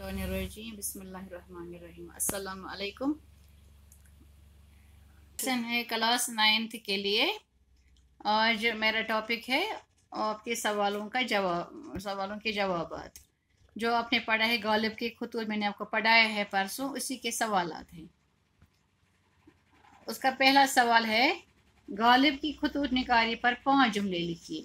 बसमीम है class ninth के लिए आज मेरा टॉपिक है आपके सवालों का जवाब सवालों के जवाब जो आपने पढ़ा है गालिब के खतूत मैंने आपको पढ़ाया है परसों उसी के सवाल आते हैं उसका पहला सवाल है गालिब की खतूत निकारी पर पांच जुमले लिखिए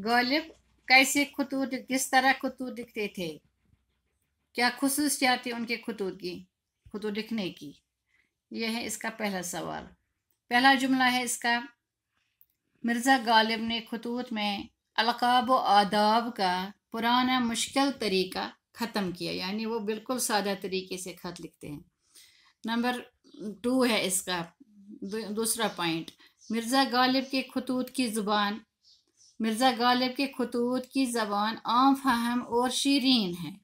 गालिब कैसे खतूत किस तरह खतूत लिखते थे क्या खसूसियात थी उनके खतूत की खतूत लिखने की यह है इसका पहला सवाल पहला जुमला है इसका मिर्ज़ा गालिब ने खतूत में अलकाब व आदाब का पुराना मुश्किल तरीका ख़त्म किया यानी वो बिल्कुल सादा तरीके से ख़त लिखते हैं नंबर टू है इसका दूसरा पॉइंट मिर्ज़ा गालिब के खतूत की ज़ुबान मिर्ज़ा गालिब के खतूत की ज़बान आम फहम और शीरीन है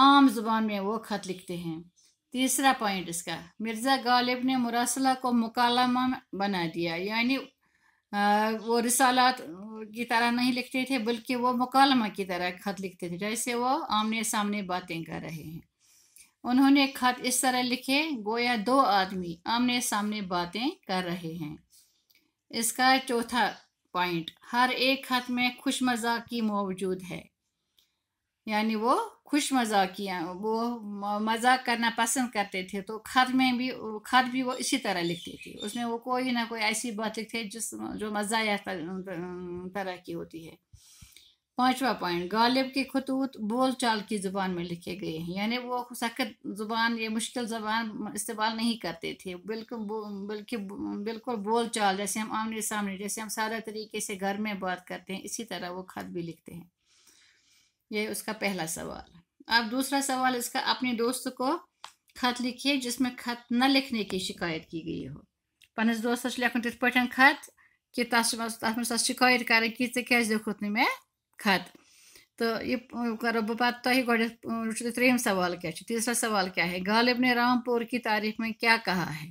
आम ज़ुबान में वो ख़त लिखते हैं तीसरा पॉइंट इसका मिर्ज़ा गालिब ने मुरासला को मुकालमा बना दिया यानी वो रिसालत की तरह नहीं लिखते थे बल्कि वो मुकालमा की तरह ख़त लिखते थे जैसे वो आमने सामने बातें कर रहे हैं उन्होंने खत इस तरह लिखे गोया दो आदमी आमने सामने बातें कर रहे हैं इसका चौथा पॉइंट हर एक खत में खुश मजाकी मौजूद है यानी वो खुश मजाकिया वो मजाक करना पसंद करते थे तो खत में भी खत भी वो इसी तरह लिखती थी उसमें वो कोई ना कोई ऐसी बात लिखते जिस जो मजा या तरह की होती है पांचवा पॉइंट गालिब के खतूत बोल चाल की ज़ुबान में लिखे गए हैं यानी वो सख्त ज़ुबान ये मुश्किल ज़बान इस्तेमाल नहीं करते थे बिल्कुल बल्कि बिल्कुल बोल चाल जैसे हम आमने सामने जैसे हम सारा तरीके से घर में बात करते हैं इसी तरह वो खत भी लिखते हैं ये उसका पहला सवाल अब दूसरा सवाल इसका अपने दोस्त को खत लिखिए जिसमें खत न लिखने की शिकायत की गई हो पन्नस दोस्त लिखुन तथ पे खत कि तस शिकायत करें तो कि ऐसे लिखुत नी मैं खत तो ये करो रबात तो ही तरीम तो सवाल क्या है तीसरा सवाल क्या है गालिब ने रामपुर की तारीख़ में क्या कहा है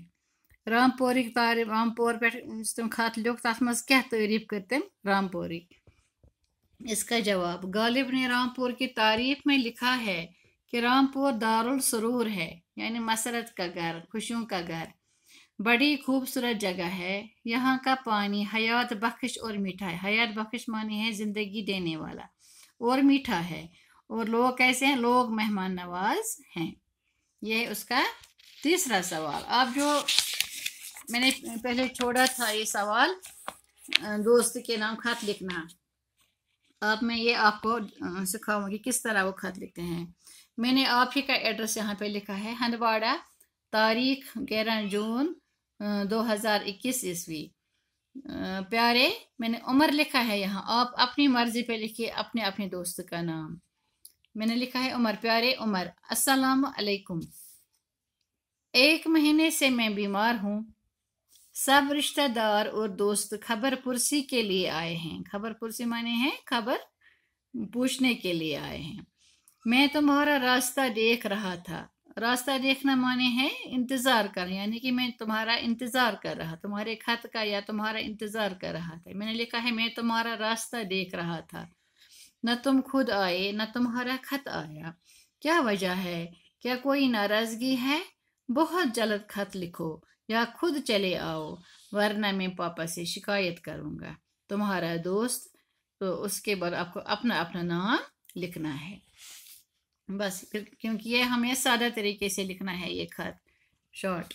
रामपुरी तारीफ रामपुर पे तुम खत लिख तथ मज क्या तारीफ कर तम रामपुरी इसका जवाब गालिब ने रामपुर की तारीफ में लिखा है कि रामपुर दारुल सुरूर है यानी मसरत का घर खुशियों का घर बड़ी खूबसूरत जगह है यहाँ का पानी हयात बख्श और मीठा है हयात बख्श माने है ज़िंदगी देने वाला और मीठा है और लोग कैसे हैं लोग मेहमान नवाज हैं यह उसका तीसरा सवाल आप जो मैंने पहले छोड़ा था ये सवाल दोस्त के नाम खत लिखना अब मैं ये आपको सिखाऊंगी किस तरह वो खत लिखते हैं मैंने आप ही का एड्रेस यहाँ पे लिखा है हंदवाड़ा तारीख ग्यारह जून 2021 ईस्वी प्यारे मैंने उमर लिखा है यहाँ आप अपनी मर्जी पे लिखिए अपने अपने दोस्त का नाम मैंने लिखा है उमर प्यारे उमर अस्सलाम वालेकुम एक महीने से मैं बीमार हूँ सब रिश्तेदार और दोस्त खबर पुरसी के लिए आए हैं खबर पुरसी माने हैं खबर पूछने के लिए आए हैं मैं तुम्हारा रास्ता देख रहा था रास्ता देखना माने है इंतज़ार कर यानी कि मैं तुम्हारा इंतज़ार कर रहा तुम्हारे खत का या तुम्हारा इंतज़ार कर रहा था मैंने लिखा है मैं तुम्हारा रास्ता देख रहा था न तुम खुद आए न तुम्हारा खत आया क्या वजह है क्या कोई नाराज़गी है बहुत जल्द खत लिखो या खुद चले आओ वरना मैं पापा से शिकायत करूँगा तुम्हारा दोस्त तो उसके बाद आपको अपना अपना नाम लिखना है बस क्योंकि ये हमें सादा तरीके से लिखना है ये खत शॉर्ट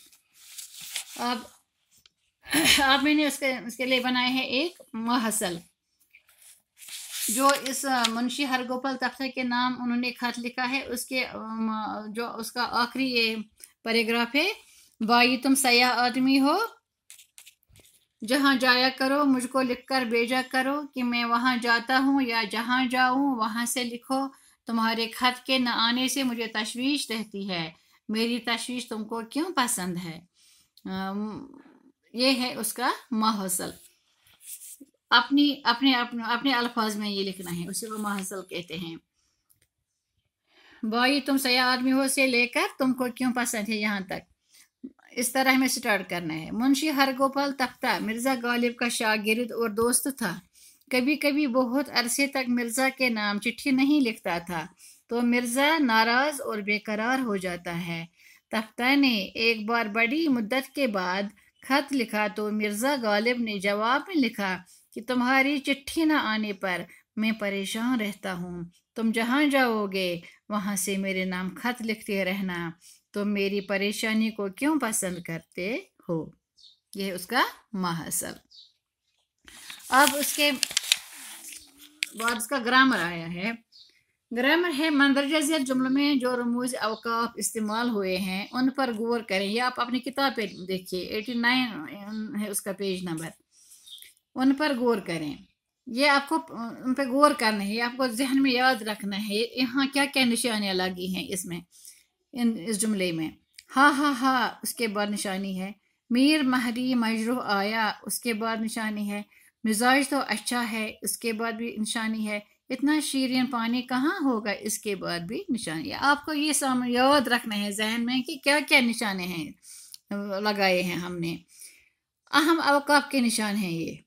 अब अब मैंने उसके उसके लिए बनाया है एक महसल जो इस मुंशी हरगोपाल तख्ता के नाम उन्होंने खत लिखा है उसके जो उसका आखिरी ये पैराग्राफ है वाई तुम सयाह आदमी हो जहाँ जाया करो मुझको लिख कर भेजा करो कि मैं वहाँ जाता हूँ या जहाँ जाऊँ वहाँ से लिखो तुम्हारे खत के न आने से मुझे तशवीश रहती है मेरी तशवीश तुमको क्यों पसंद है ये है उसका महसल अपनी अपने अपने अपने अल्फाज में ये लिखना है उसे वो महसल कहते हैं भाई तुम सया आदमी हो से लेकर तुमको क्यों पसंद है यहाँ तक इस तरह हमें स्टार्ट करना है मुंशी हरगोपाल तख्ता मिर्ज़ा गालिब का शागिर्द और दोस्त था कभी कभी बहुत अरसे तक मिर्ज़ा के नाम चिट्ठी नहीं लिखता था तो मिर्ज़ा नाराज़ और बेकरार हो जाता है तख्ता ने एक बार बड़ी मुद्दत के बाद खत लिखा तो मिर्ज़ा गालिब ने जवाब में लिखा कि तुम्हारी चिट्ठी न आने पर मैं परेशान रहता हूँ तुम जहाँ जाओगे वहाँ से मेरे नाम खत लिखते रहना तुम मेरी परेशानी को क्यों पसंद करते हो यह उसका महासल अब उसके बाद उसका ग्रामर आया है ग्रामर है मंदरजा जैसे जुमलों में जो रमूज अवकाफ इस्तेमाल हुए हैं उन पर गौर करें या आप अपनी किताब पे देखिए एटी नाइन है उसका पेज नंबर उन पर गौर करें ये आपको उन पर गौर करना है आपको जहन में याद रखना है यहाँ क्या क्या निशानियाँ लगी हैं इसमें इन इस जुमले में हा हा हा उसके बाद निशानी है मीर महरी मजरू आया उसके बाद निशानी है मिजाज तो अच्छा है इसके बाद भी निशानी है इतना शीरन पानी कहाँ होगा इसके बाद भी निशानी है आपको ये साम याद रखना है जहन में कि क्या क्या निशाने हैं लगाए हैं हमने अहम अवकाफ के निशान हैं ये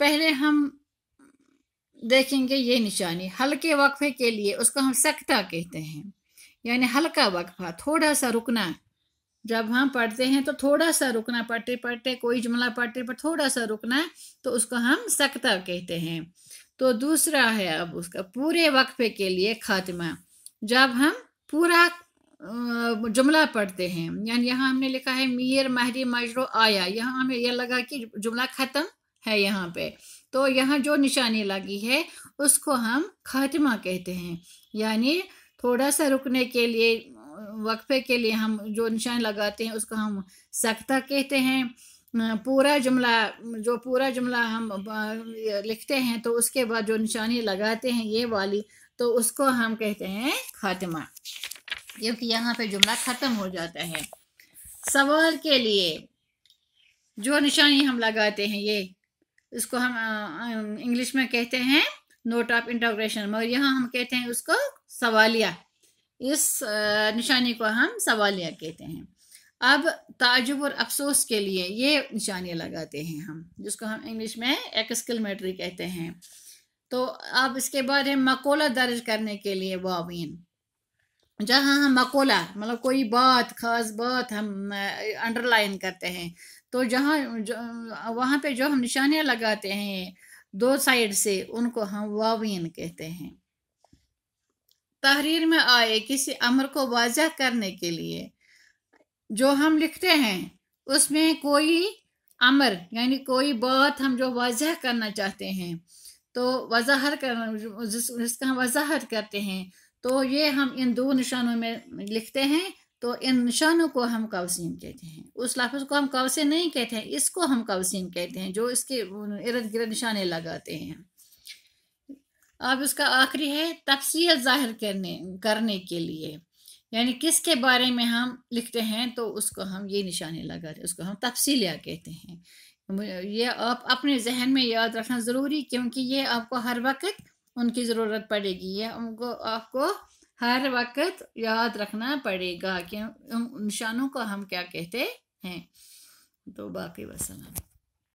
पहले हम देखेंगे ये निशानी हल्के वक्फे के लिए उसको हम सख्ता कहते हैं यानी हल्का वक्फा थोड़ा सा रुकना जब हम पढ़ते हैं तो थोड़ा सा रुकना पढ़ते पढ़ते कोई जुमला पढ़ते पर थोड़ा सा रुकना तो उसको हम सकता कहते हैं तो दूसरा है अब उसका पूरे वक्फे के लिए खात्मा जब हम पूरा जुमला पढ़ते हैं यानी यहाँ हमने लिखा है मीर महरी मजरो आया यहाँ हमें यह लगा कि जुमला ख़त्म है यहाँ पे तो यहाँ जो निशानी लगी है उसको हम खात्मा कहते हैं यानी थोड़ा सा रुकने के लिए वक्फे के लिए हम जो निशान लगाते हैं उसको हम सख्ता कहते हैं पूरा जुमला जो पूरा जुमला हम लिखते हैं तो उसके बाद जो निशानी लगाते हैं ये वाली तो उसको हम कहते हैं खात्मा क्योंकि यहाँ पे जुमला ख़त्म हो जाता है सवाल के लिए जो निशानी हम लगाते हैं ये इसको हम इंग्लिश में कहते हैं नोट ऑफ इंटोग्रेशन मगर यहाँ हम कहते हैं उसको सवालिया इस निशानी को हम सवालिया कहते हैं अब ताजुब और अफसोस के लिए ये निशानियाँ लगाते हैं हम जिसको हम इंग्लिश में एक्सकिलमेटरी कहते हैं तो अब इसके बाद है मकोला दर्ज करने के लिए वावीन जहाँ हम मकोला मतलब कोई बात ख़ास बात हम अंडरलाइन करते हैं तो जहाँ वहाँ पे जो हम निशानियाँ लगाते हैं दो साइड से उनको हम वावीन कहते हैं तहरीर में आए किसी अमर को वाजह करने के लिए जो हम लिखते हैं उसमें कोई अमर यानी कोई बात हम जो वाजह करना चाहते हैं तो वजाहत करना जिस, जिसका हम वजाहत करते हैं तो ये हम इन दो निशानों में लिखते हैं तो इन निशानों को हम कवसीन कहते हैं उस लफ्ज़ को हम कवसे नहीं कहते हैं इसको हम कवसीन कहते हैं जो इसके इर्द गिर्द निशाने लगाते हैं अब उसका आखिरी है तफसील जाहिर करने करने के लिए यानी किसके बारे में हम लिखते हैं तो उसको हम ये निशानी लगा उसको हम तफसीलिया कहते हैं ये आप अपने जहन में याद रखना ज़रूरी क्योंकि ये आपको हर वक्त उनकी ज़रूरत पड़ेगी ये उनको आपको हर वक्त याद रखना पड़ेगा कि निशानों को हम क्या कहते हैं तो बाकी वसलम